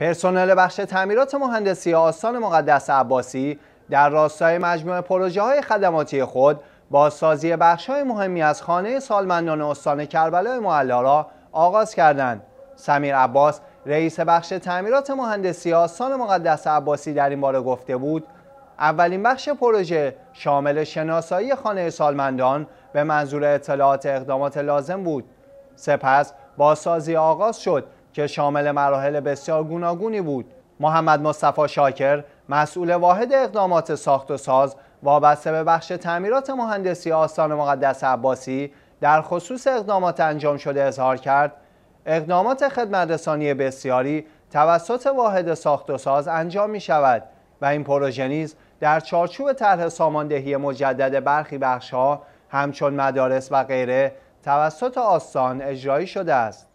پرسنل بخش تعمیرات مهندسی آستان مقدس عباسی در راستای مجموعه پروژه های خدماتی خود با سازی بخش های مهمی از خانه سالمندان استان کربلای معلا را آغاز کردند. سمیر عباس رئیس بخش تعمیرات مهندسی آستان مقدس عباسی در این باره گفته بود اولین بخش پروژه شامل شناسایی خانه سالمندان به منظور اطلاعات اقدامات لازم بود سپس با سازی آغاز شد که شامل مراحل بسیار گوناگونی بود محمد مصطفی شاکر مسئول واحد اقدامات ساخت و ساز وابسته به بخش تعمیرات مهندسی آستان مقدس عباسی در خصوص اقدامات انجام شده اظهار کرد اقدامات خدمترسانی بسیاری توسط واحد ساخت و ساز انجام می شود و این پروژه نیز در چارچوب طرح ساماندهی مجدد برخی بخشها همچون مدارس و غیره توسط آستان اجرایی شده است